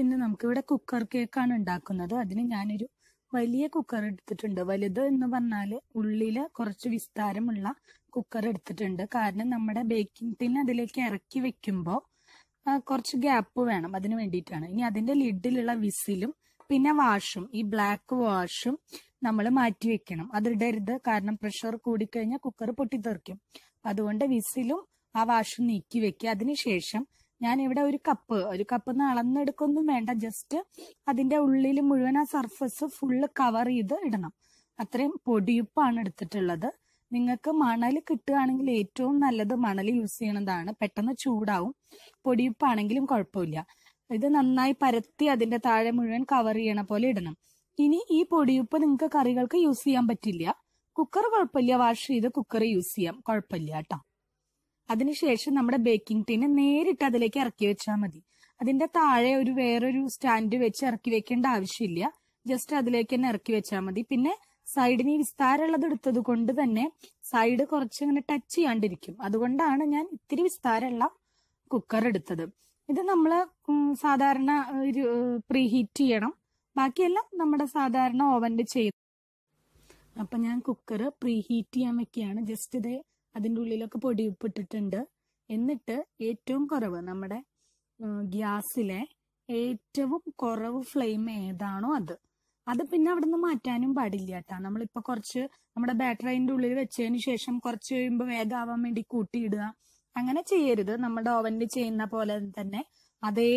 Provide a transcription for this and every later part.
പിന്നെ നമുക്കിവിടെ കുക്കർ കേക്കാണ് ഉണ്ടാക്കുന്നത് അതിന് ഞാനൊരു വലിയ കുക്കർ എടുത്തിട്ടുണ്ട് വലുത് എന്ന് പറഞ്ഞാൽ ഉള്ളില് കുറച്ച് വിസ്താരമുള്ള കുക്കർ എടുത്തിട്ടുണ്ട് കാരണം നമ്മുടെ ബേക്കിംഗ് ടിൻ അതിലേക്ക് ഇറക്കി വെക്കുമ്പോൾ കുറച്ച് ഗ്യാപ്പ് വേണം അതിന് വേണ്ടിയിട്ടാണ് ഇനി അതിന്റെ ലിഡിലുള്ള വിസിലും പിന്നെ വാഷും ഈ ബ്ലാക്ക് വാഷും നമ്മൾ മാറ്റി വെക്കണം അതിടരുത് കാരണം പ്രഷർ കൂടിക്കഴിഞ്ഞാൽ കുക്കർ പൊട്ടിത്തെറിക്കും അതുകൊണ്ട് വിസിലും ആ വാഷും നീക്കി വെക്കുക അതിനുശേഷം ഞാൻ ഇവിടെ ഒരു കപ്പ് ഒരു കപ്പ് നിന്ന് അളന്നെടുക്കൊന്നും വേണ്ട ജസ്റ്റ് അതിന്റെ ഉള്ളിൽ മുഴുവൻ ആ സർഫസ് ഫുള്ള് കവർ ചെയ്ത് ഇടണം അത്രയും പൊടിയുപ്പാണ് എടുത്തിട്ടുള്ളത് നിങ്ങൾക്ക് മണൽ കിട്ടുകയാണെങ്കിൽ ഏറ്റവും നല്ലത് മണൽ യൂസ് ചെയ്യണതാണ് പെട്ടെന്ന് ചൂടാവും പൊടിയുപ്പാണെങ്കിലും കുഴപ്പമില്ല ഇത് നന്നായി പരത്തി അതിന്റെ താഴെ മുഴുവൻ കവർ ചെയ്യണ പോലെ ഇടണം ഇനി ഈ പൊടിയുപ്പ് നിങ്ങൾക്ക് കറികൾക്ക് യൂസ് ചെയ്യാൻ പറ്റില്ല കുക്കർ കുഴപ്പമില്ല വാഷ് ചെയ്ത് കുക്കർ യൂസ് ചെയ്യാം കുഴപ്പമില്ല കേട്ടോ അതിനുശേഷം നമ്മുടെ ബേക്കിംഗ് ടീന് നേരിട്ട് അതിലേക്ക് ഇറക്കി വെച്ചാൽ മതി അതിന്റെ താഴെ ഒരു വേറൊരു സ്റ്റാൻഡ് വെച്ച് ഇറക്കി വെക്കേണ്ട ആവശ്യമില്ല ജസ്റ്റ് അതിലേക്ക് തന്നെ ഇറക്കി വെച്ചാൽ മതി പിന്നെ സൈഡിന് ഈ വിസ്താരമുള്ളത് എടുത്തത് കൊണ്ട് തന്നെ സൈഡ് കുറച്ച് ഇങ്ങനെ ടച്ച് ചെയ്യാണ്ടിരിക്കും അതുകൊണ്ടാണ് ഞാൻ ഇത്തിരി വിസ്താരമുള്ള കുക്കർ എടുത്തത് ഇത് നമ്മൾ സാധാരണ ഒരു പ്രീ ഹീറ്റ് ചെയ്യണം ബാക്കിയെല്ലാം നമ്മുടെ സാധാരണ ഓവനിൽ ചെയ്യും അപ്പൊ ഞാൻ കുക്കർ പ്രീ ഹീറ്റ് ചെയ്യാൻ വെക്കുകയാണ് ജസ്റ്റ് ഇത് അതിൻ്റെ ഉള്ളിലൊക്കെ പൊടിയുപ്പിട്ടിട്ടുണ്ട് എന്നിട്ട് ഏറ്റവും കുറവ് നമ്മുടെ ഗ്യാസിലെ ഏറ്റവും കുറവ് ഫ്ലെയിം ഏതാണോ അത് അത് പിന്നെ അവിടെ നിന്ന് മാറ്റാനും പാടില്ല കേട്ടോ നമ്മളിപ്പോൾ കുറച്ച് നമ്മുടെ ബാറ്ററിൻ്റെ ഉള്ളിൽ വെച്ചതിന് ശേഷം കുറച്ച് കഴിയുമ്പോൾ വേഗമാവാൻ വേണ്ടി കൂട്ടിയിടുക അങ്ങനെ ചെയ്യരുത് നമ്മുടെ ഓവനിൽ ചെയ്യുന്ന പോലെ തന്നെ അതേ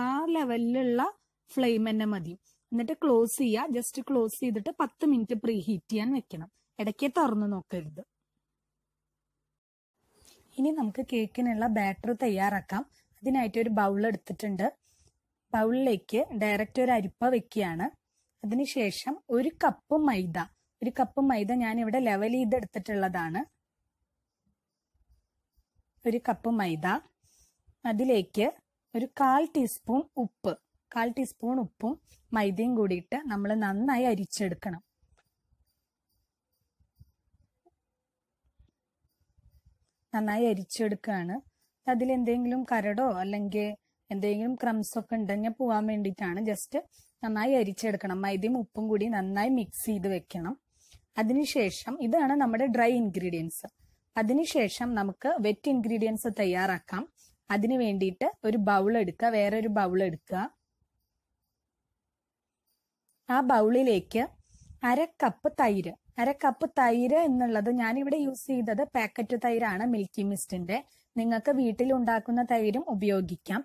ആ ലെവലിലുള്ള ഫ്ലെയിം തന്നെ മതി എന്നിട്ട് ക്ലോസ് ചെയ്യുക ജസ്റ്റ് ക്ലോസ് ചെയ്തിട്ട് പത്ത് മിനിറ്റ് പ്രീ ഹീറ്റ് ചെയ്യാൻ വെക്കണം ഇടയ്ക്ക് തുറന്നു നോക്കരുത് ഇനി നമുക്ക് കേക്കിനുള്ള ബാറ്റർ തയ്യാറാക്കാം അതിനായിട്ട് ഒരു ബൗൾ എടുത്തിട്ടുണ്ട് ബൗളിലേക്ക് ഡയറക്റ്റ് ഒരു അരിപ്പ വെക്കുകയാണ് അതിനുശേഷം ഒരു കപ്പ് മൈദ ഒരു കപ്പ് മൈദ ഞാൻ ഇവിടെ ലെവൽ ചെയ്തെടുത്തിട്ടുള്ളതാണ് ഒരു കപ്പ് മൈദ അതിലേക്ക് ഒരു കാൽ ടീസ്പൂൺ ഉപ്പ് കാൽ ടീസ്പൂൺ ഉപ്പും മൈദയും കൂടിയിട്ട് നമ്മൾ നന്നായി അരിച്ചെടുക്കണം നന്നായി അരിച്ചെടുക്കുകയാണ് അതിൽ എന്തെങ്കിലും കരടോ അല്ലെങ്കിൽ എന്തെങ്കിലും ക്രംസ് ഒക്കെ ഉണ്ടെങ്കിൽ പോവാൻ വേണ്ടിയിട്ടാണ് ജസ്റ്റ് നന്നായി അരിച്ചെടുക്കണം മൈദയും ഉപ്പും കൂടി നന്നായി മിക്സ് ചെയ്ത് വെക്കണം അതിനുശേഷം ഇതാണ് നമ്മുടെ ഡ്രൈ ഇൻഗ്രീഡിയൻസ് അതിനുശേഷം നമുക്ക് വെറ്റ് ഇൻഗ്രീഡിയൻസ് തയ്യാറാക്കാം അതിന് വേണ്ടിയിട്ട് ഒരു ബൗൾ എടുക്കുക വേറെ ഒരു ബൗൾ എടുക്കുക ആ ബൗളിലേക്ക് അര കപ്പ് തൈര് അര കപ്പ് തൈര് എന്നുള്ളത് ഞാനിവിടെ യൂസ് ചെയ്തത് പാക്കറ്റ് തൈരാണ് മിൽക്കി മിസ്റ്റിന്റെ നിങ്ങൾക്ക് വീട്ടിൽ ഉണ്ടാക്കുന്ന തൈരും ഉപയോഗിക്കാം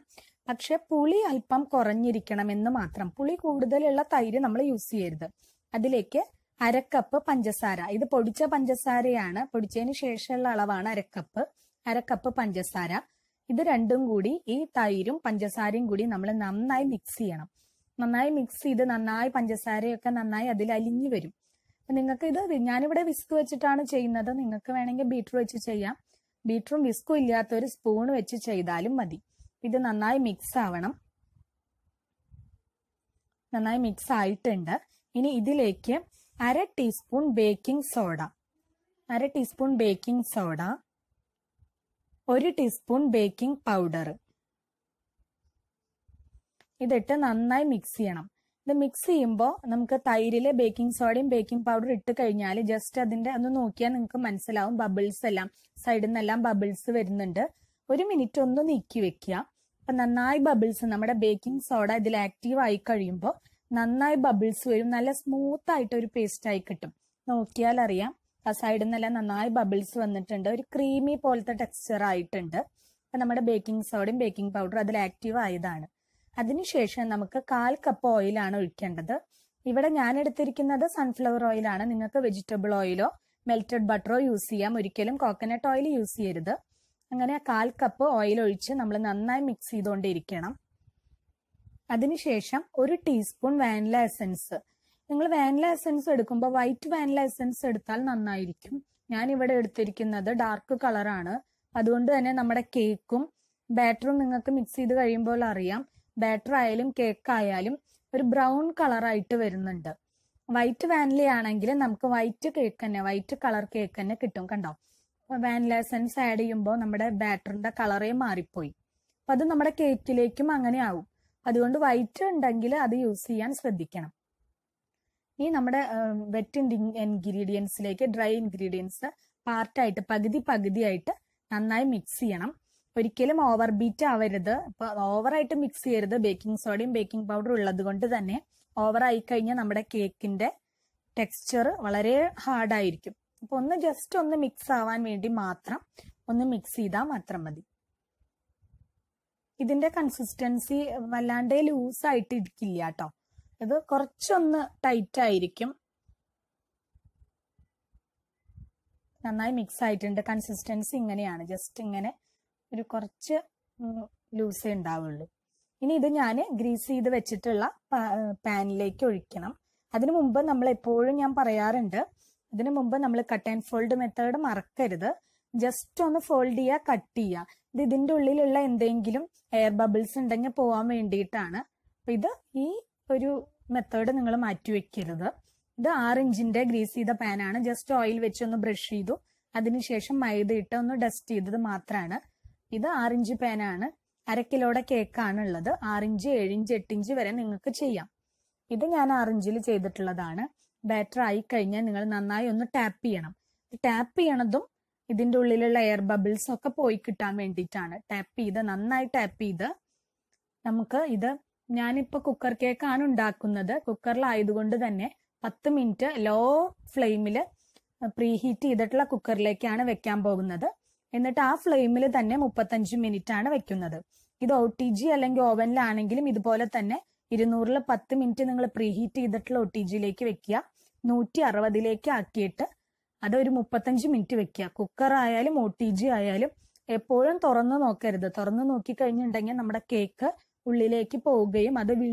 പക്ഷെ പുളി അല്പം കുറഞ്ഞിരിക്കണം എന്ന് മാത്രം പുളി കൂടുതലുള്ള തൈര് നമ്മൾ യൂസ് ചെയ്യരുത് അതിലേക്ക് അരക്കപ്പ് പഞ്ചസാര ഇത് പൊടിച്ച പഞ്ചസാരയാണ് പൊടിച്ചതിന് ശേഷമുള്ള അളവാണ് അരക്കപ്പ് അരക്കപ്പ് പഞ്ചസാര ഇത് രണ്ടും കൂടി ഈ തൈരും പഞ്ചസാരയും കൂടി നമ്മൾ നന്നായി മിക്സ് ചെയ്യണം നന്നായി മിക്സ് ചെയ്ത് നന്നായി പഞ്ചസാരയൊക്കെ നന്നായി അതിൽ അലിഞ്ഞു വരും നിങ്ങൾക്ക് ഇത് ഞാനിവിടെ വിസ്ക് വെച്ചിട്ടാണ് ചെയ്യുന്നത് നിങ്ങൾക്ക് വേണമെങ്കിൽ ബീറ്റർ വെച്ച് ചെയ്യാം ബീറ്ററും വിസ്കും ഇല്ലാത്ത ഒരു സ്പൂൺ വെച്ച് ചെയ്താലും മതി ഇത് നന്നായി മിക്സ് ആവണം നന്നായി മിക്സ് ആയിട്ടുണ്ട് ഇനി ഇതിലേക്ക് അര ടീസ്പൂൺ ബേക്കിംഗ് സോഡ അര ടീസ്പൂൺ ബേക്കിംഗ് സോഡ ഒരു ടീസ്പൂൺ ബേക്കിംഗ് പൗഡർ ഇതിട്ട് നന്നായി മിക്സ് ചെയ്യണം ഇത് മിക്സ് ചെയ്യുമ്പോൾ നമുക്ക് തൈരിൽ ബേക്കിംഗ് സോഡയും ബേക്കിംഗ് പൗഡർ ഇട്ട് കഴിഞ്ഞാൽ ജസ്റ്റ് അതിന്റെ ഒന്ന് നോക്കിയാൽ നിങ്ങൾക്ക് മനസ്സിലാവും ബബിൾസ് എല്ലാം സൈഡിൽ നിന്നെല്ലാം ബബിൾസ് വരുന്നുണ്ട് ഒരു മിനിറ്റ് ഒന്ന് നീക്കി വെക്കുക അപ്പൊ നന്നായി ബബിൾസ് നമ്മുടെ ബേക്കിംഗ് സോഡ ഇതിൽ ആക്റ്റീവ് ആയി കഴിയുമ്പോൾ നന്നായി ബബിൾസ് വരും നല്ല സ്മൂത്ത് ആയിട്ട് ഒരു പേസ്റ്റ് ആയി കിട്ടും നോക്കിയാൽ അറിയാം ആ സൈഡിൽ നിന്നെല്ലാം നന്നായി ബബിൾസ് വന്നിട്ടുണ്ട് ഒരു ക്രീമി പോലത്തെ ടെക്സ്ചർ ആയിട്ടുണ്ട് അപ്പൊ നമ്മുടെ ബേക്കിംഗ് സോഡയും ബേക്കിംഗ് പൗഡറും അതിൽ ആക്റ്റീവ് ആയതാണ് അതിനുശേഷം നമുക്ക് കാൽ കപ്പ് ഓയിലാണ് ഒഴിക്കേണ്ടത് ഇവിടെ ഞാൻ എടുത്തിരിക്കുന്നത് സൺഫ്ലവർ ഓയിലാണ് നിങ്ങൾക്ക് വെജിറ്റബിൾ ഓയിലോ മെൽറ്റഡ് ബട്ടറോ യൂസ് ചെയ്യാം ഒരിക്കലും കോക്കനട്ട് ഓയിൽ യൂസ് ചെയ്യരുത് അങ്ങനെ കാൽ കപ്പ് ഓയിൽ ഒഴിച്ച് നമ്മൾ നന്നായി മിക്സ് ചെയ്തുകൊണ്ടിരിക്കണം അതിനുശേഷം ഒരു ടീസ്പൂൺ വാനില എസൻസ് നിങ്ങൾ വാനില എസൻസ് എടുക്കുമ്പോൾ വൈറ്റ് വാനില എസൻസ് എടുത്താൽ നന്നായിരിക്കും ഞാൻ ഇവിടെ എടുത്തിരിക്കുന്നത് ഡാർക്ക് കളറാണ് അതുകൊണ്ട് തന്നെ നമ്മുടെ കേക്കും ബാറ്ററും നിങ്ങൾക്ക് മിക്സ് ചെയ്ത് കഴിയുമ്പോൾ അറിയാം ബാറ്റർ ആയാലും കേക്ക് ആയാലും ഒരു ബ്രൗൺ കളറായിട്ട് വരുന്നുണ്ട് വൈറ്റ് വാനില ആണെങ്കിൽ നമുക്ക് വൈറ്റ് കേക്ക് തന്നെ വൈറ്റ് കളർ കേക്ക് തന്നെ കിട്ടും കണ്ടോ വാനില എസൻസ് ആഡ് ചെയ്യുമ്പോൾ നമ്മുടെ ബാറ്ററിന്റെ കളറേ മാറിപ്പോയി അപ്പൊ അത് നമ്മുടെ കേക്കിലേക്കും അങ്ങനെ ആവും അതുകൊണ്ട് വൈറ്റ് ഉണ്ടെങ്കിൽ അത് യൂസ് ചെയ്യാൻ ശ്രദ്ധിക്കണം ഈ നമ്മുടെ വെറ്റ് ഇൻഗ്രീഡിയൻസിലേക്ക് ഡ്രൈ ഇൻഗ്രീഡിയൻസ് പാർട്ടായിട്ട് പകുതി പകുതിയായിട്ട് നന്നായി മിക്സ് ചെയ്യണം ഒരിക്കലും ഓവർ ബീറ്റ് ആവരുത് അപ്പൊ ഓവറായിട്ട് മിക്സ് ചെയ്യരുത് ബേക്കിംഗ് സോഡയും ബേക്കിംഗ് പൗഡറും ഉള്ളത് കൊണ്ട് തന്നെ ഓവർ ആയി കഴിഞ്ഞാൽ നമ്മുടെ കേക്കിന്റെ ടെക്സ്ചർ വളരെ ഹാർഡായിരിക്കും അപ്പൊ ഒന്ന് ജസ്റ്റ് ഒന്ന് മിക്സ് ആവാൻ വേണ്ടി മാത്രം ഒന്ന് മിക്സ് ചെയ്താൽ മാത്രം മതി ഇതിന്റെ കൺസിസ്റ്റൻസി വല്ലാണ്ട് ലൂസ് ആയിട്ട് ഇരിക്കില്ല കേട്ടോ ഇത് കുറച്ചൊന്ന് ടൈറ്റ് ആയിരിക്കും നന്നായി മിക്സ് ആയിട്ടുണ്ട് കൺസിസ്റ്റൻസി ഇങ്ങനെയാണ് ജസ്റ്റ് ഇങ്ങനെ ഒരു കുറച്ച് ലൂസേ ഉണ്ടാവുള്ളൂ ഇനി ഇത് ഞാൻ ഗ്രീസ് ചെയ്ത് വെച്ചിട്ടുള്ള പാനിലേക്ക് ഒഴിക്കണം അതിനു മുമ്പ് നമ്മൾ എപ്പോഴും ഞാൻ പറയാറുണ്ട് അതിനു മുമ്പ് നമ്മൾ കട്ട് ആൻഡ് ഫോൾഡ് മെത്തേഡ് മറക്കരുത് ജസ്റ്റ് ഒന്ന് ഫോൾഡ് ചെയ്യുക കട്ട് ചെയ്യുക ഇത് ഇതിൻ്റെ ഉള്ളിലുള്ള എന്തെങ്കിലും എയർ ബബിൾസ് ഉണ്ടെങ്കിൽ പോകാൻ വേണ്ടിയിട്ടാണ് അപ്പം ഇത് ഈ ഒരു മെത്തേഡ് നിങ്ങൾ മാറ്റി വെക്കരുത് ഇത് ആറ് ഇഞ്ചിൻ്റെ ഗ്രീസ് ചെയ്ത പാനാണ് ജസ്റ്റ് ഓയിൽ വെച്ച് ഒന്ന് ബ്രഷ് ചെയ്തു അതിനുശേഷം മൈദ ഇട്ട് ഒന്ന് ഡസ്റ്റ് ചെയ്തത് മാത്രമാണ് ഇത് ആറിഞ്ച് പേനാണ് അരക്കിലോടെ കേക്കാണ് ഉള്ളത് ആറിഞ്ച് ഏഴിഞ്ച് എട്ടിഞ്ച് വരെ നിങ്ങൾക്ക് ചെയ്യാം ഇത് ഞാൻ ആറിഞ്ചിൽ ചെയ്തിട്ടുള്ളതാണ് ബാറ്റർ ആയി കഴിഞ്ഞാൽ നിങ്ങൾ നന്നായി ഒന്ന് ടാപ്പ് ചെയ്യണം ടാപ്പ് ചെയ്യണതും ഇതിൻ്റെ ഉള്ളിലുള്ള എയർ ബബിൾസ് ഒക്കെ പോയി കിട്ടാൻ വേണ്ടിയിട്ടാണ് ടാപ്പ് ചെയ്ത് നന്നായി ടാപ്പ് ചെയ്ത് നമുക്ക് ഇത് ഞാനിപ്പോൾ കുക്കർ കേക്കാണ് ഉണ്ടാക്കുന്നത് കുക്കറിലായതുകൊണ്ട് തന്നെ പത്ത് മിനിറ്റ് ലോ ഫ്ലെയിമിൽ പ്രീ ഹീറ്റ് ചെയ്തിട്ടുള്ള കുക്കറിലേക്കാണ് വെക്കാൻ പോകുന്നത് എന്നിട്ട് ആ ഫ്ലെയിമിൽ തന്നെ മുപ്പത്തഞ്ച് മിനിറ്റ് ആണ് വെക്കുന്നത് ഇത് ഒ ടി ജി അല്ലെങ്കിൽ ഓവനിലാണെങ്കിലും ഇതുപോലെ തന്നെ ഇരുന്നൂറിൽ പത്ത് മിനിറ്റ് നിങ്ങൾ പ്രീഹീറ്റ് ചെയ്തിട്ടുള്ള ഒ ടി ജിയിലേക്ക് വെക്കുക നൂറ്റി അറുപതിലേക്ക് ആക്കിയിട്ട് അതൊരു മുപ്പത്തഞ്ച് മിനിറ്റ് വെക്കുക കുക്കർ ആയാലും ഒ ടി ജി ആയാലും എപ്പോഴും തുറന്നു നോക്കരുത് തുറന്നു നോക്കി കഴിഞ്ഞിട്ടുണ്ടെങ്കിൽ നമ്മുടെ കേക്ക് ഉള്ളിലേക്ക് പോവുകയും അത് വീ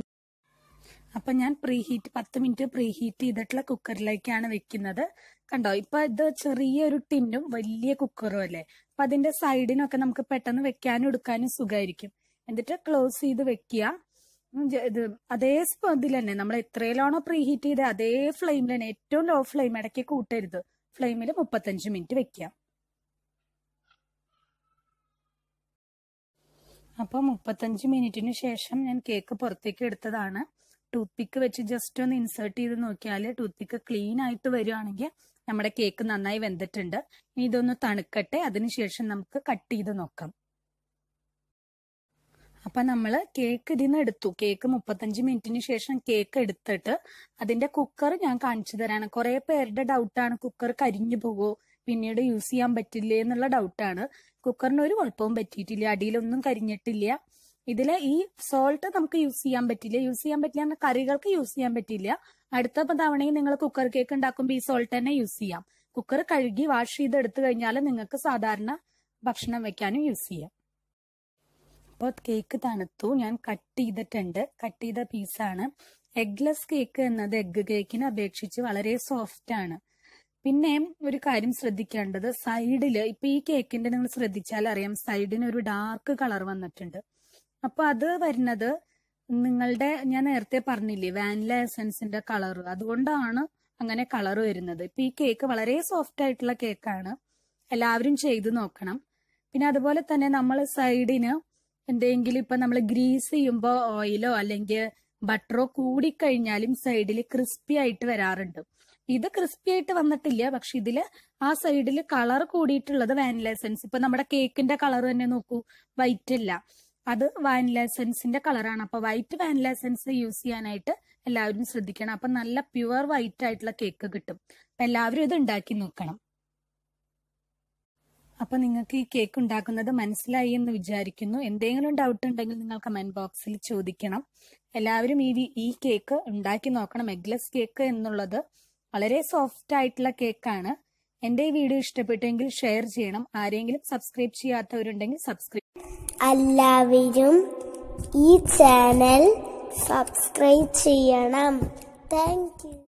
അപ്പൊ ഞാൻ പ്രീഹീറ്റ് പത്ത് മിനിറ്റ് പ്രീഹീറ്റ് ചെയ്തിട്ടുള്ള കുക്കറിലേക്കാണ് വെക്കുന്നത് കണ്ടോ ഇപ്പൊ ഇത് ചെറിയൊരു ടിന്നും വലിയ കുക്കറും അല്ലേ അപ്പൊ അതിന്റെ സൈഡിനൊക്കെ നമുക്ക് പെട്ടെന്ന് വെക്കാനും എടുക്കാനും സുഖമായിരിക്കും എന്നിട്ട് ക്ലോസ് ചെയ്ത് വെക്കുക ഇത് അതേ ഇതിൽ തന്നെ നമ്മൾ എത്രയിലാണോ പ്രീഹീറ്റ് ചെയ്ത് അതേ ഫ്ലെയിമിൽ തന്നെ ഏറ്റവും ലോ ഫ്ലെയിം ഇടയ്ക്ക് കൂട്ടരുത് ഫ്ലെയിമിൽ മുപ്പത്തഞ്ച് മിനിറ്റ് വെക്കുക അപ്പോൾ മുപ്പത്തഞ്ച് മിനിറ്റിന് ശേഷം ഞാൻ കേക്ക് പുറത്തേക്ക് എടുത്തതാണ് ടൂത്ത് പിക്ക് വെച്ച് ജസ്റ്റ് ഒന്ന് ഇൻസേർട്ട് ചെയ്ത് നോക്കിയാൽ ടൂത്ത് പിക്ക് ക്ലീൻ ആയിട്ട് വരികയാണെങ്കിൽ നമ്മുടെ കേക്ക് നന്നായി വെന്തിട്ടുണ്ട് ഇനി ഇതൊന്ന് തണുക്കട്ടെ അതിനുശേഷം നമുക്ക് കട്ട് ചെയ്ത് നോക്കാം അപ്പൊ നമ്മൾ കേക്ക് ഇതിന്ന് എടുത്തു കേക്ക് മുപ്പത്തഞ്ച് മിനിറ്റിന് ശേഷം കേക്ക് എടുത്തിട്ട് അതിന്റെ കുക്കർ ഞാൻ കാണിച്ചു തരാണ് കുറെ പേരുടെ ഡൗട്ടാണ് കുക്കർ കരിഞ്ഞു പോകുമോ പിന്നീട് യൂസ് ചെയ്യാൻ പറ്റില്ലേ എന്നുള്ള ഡൗട്ടാണ് കുക്കറിന് ഒരു കുഴപ്പവും പറ്റിയിട്ടില്ല അടിയിലൊന്നും കരിഞ്ഞിട്ടില്ല ഇതിൽ ഈ സോൾട്ട് നമുക്ക് യൂസ് ചെയ്യാൻ പറ്റില്ല യൂസ് ചെയ്യാൻ പറ്റില്ല കറികൾക്ക് യൂസ് ചെയ്യാൻ പറ്റില്ല അടുത്ത തവണയും നിങ്ങൾ കുക്കർ കേക്ക് ഉണ്ടാക്കുമ്പോൾ ഈ സോൾട്ട് തന്നെ യൂസ് ചെയ്യാം കുക്കർ കഴുകി വാഷ് ചെയ്ത് എടുത്തു കഴിഞ്ഞാൽ നിങ്ങൾക്ക് സാധാരണ ഭക്ഷണം വെക്കാനും യൂസ് ചെയ്യാം അപ്പോൾ കേക്ക് തണുത്തു ഞാൻ കട്ട് ചെയ്തിട്ടുണ്ട് കട്ട് ചെയ്ത പീസാണ് എഗ്ലെസ് കേക്ക് എന്നത് എഗ്ഗ് കേക്കിനെ അപേക്ഷിച്ച് വളരെ സോഫ്റ്റ് ആണ് പിന്നെ ഒരു കാര്യം ശ്രദ്ധിക്കേണ്ടത് സൈഡിൽ ഇപ്പൊ ഈ കേക്കിന്റെ നിങ്ങൾ ശ്രദ്ധിച്ചാൽ അറിയാം സൈഡിന് ഒരു ഡാർക്ക് കളർ വന്നിട്ടുണ്ട് അപ്പൊ അത് വരുന്നത് നിങ്ങളുടെ ഞാൻ നേരത്തെ പറഞ്ഞില്ലേ വാനില എസൻസിന്റെ കളർ അതുകൊണ്ടാണ് അങ്ങനെ കളർ വരുന്നത് ഇപ്പൊ ഈ കേക്ക് വളരെ സോഫ്റ്റ് ആയിട്ടുള്ള കേക്കാണ് എല്ലാവരും ചെയ്ത് നോക്കണം പിന്നെ അതുപോലെ തന്നെ നമ്മൾ സൈഡിന് എന്തെങ്കിലും ഇപ്പൊ നമ്മൾ ഗ്രീസ് ചെയ്യുമ്പോൾ ഓയിലോ അല്ലെങ്കിൽ ബട്ടറോ കൂടിക്കഴിഞ്ഞാലും സൈഡിൽ ക്രിസ്പി ആയിട്ട് വരാറുണ്ട് ഇത് ക്രിസ്പി ആയിട്ട് വന്നിട്ടില്ല പക്ഷെ ഇതിൽ ആ സൈഡിൽ കളർ കൂടിയിട്ടുള്ളത് വാനില എസൻസ് ഇപ്പൊ നമ്മുടെ കേക്കിന്റെ കളർ തന്നെ നോക്കൂ വൈറ്റ് അല്ല അത് വാനില എസെൻസിന്റെ കളറാണ് അപ്പൊ വൈറ്റ് വാനില എസെൻസ് യൂസ് ചെയ്യാനായിട്ട് എല്ലാവരും ശ്രദ്ധിക്കണം അപ്പൊ നല്ല പ്യുവർ വൈറ്റ് ആയിട്ടുള്ള കേക്ക് കിട്ടും അപ്പൊ എല്ലാവരും ഇത് ഉണ്ടാക്കി നോക്കണം അപ്പൊ നിങ്ങൾക്ക് ഈ കേക്ക് ഉണ്ടാക്കുന്നത് മനസ്സിലായി എന്ന് വിചാരിക്കുന്നു എന്തെങ്കിലും ഡൗട്ട് ഉണ്ടെങ്കിൽ നിങ്ങൾ കമന്റ് ബോക്സിൽ ചോദിക്കണം എല്ലാവരും ഈ ഈ കേക്ക് ഉണ്ടാക്കി നോക്കണം എഗ്ലെസ് കേക്ക് എന്നുള്ളത് വളരെ സോഫ്റ്റ് ആയിട്ടുള്ള കേക്കാണ് എന്റെ ഈ വീഡിയോ ഇഷ്ടപ്പെട്ടെങ്കിൽ ഷെയർ ചെയ്യണം ആരെങ്കിലും സബ്സ്ക്രൈബ് ചെയ്യാത്തവരുണ്ടെങ്കിൽ സബ്സ്ക്രൈബ് എല്ലാവരും ഈ ചാനൽ സബ്സ്ക്രൈബ് ചെയ്യണം താങ്ക്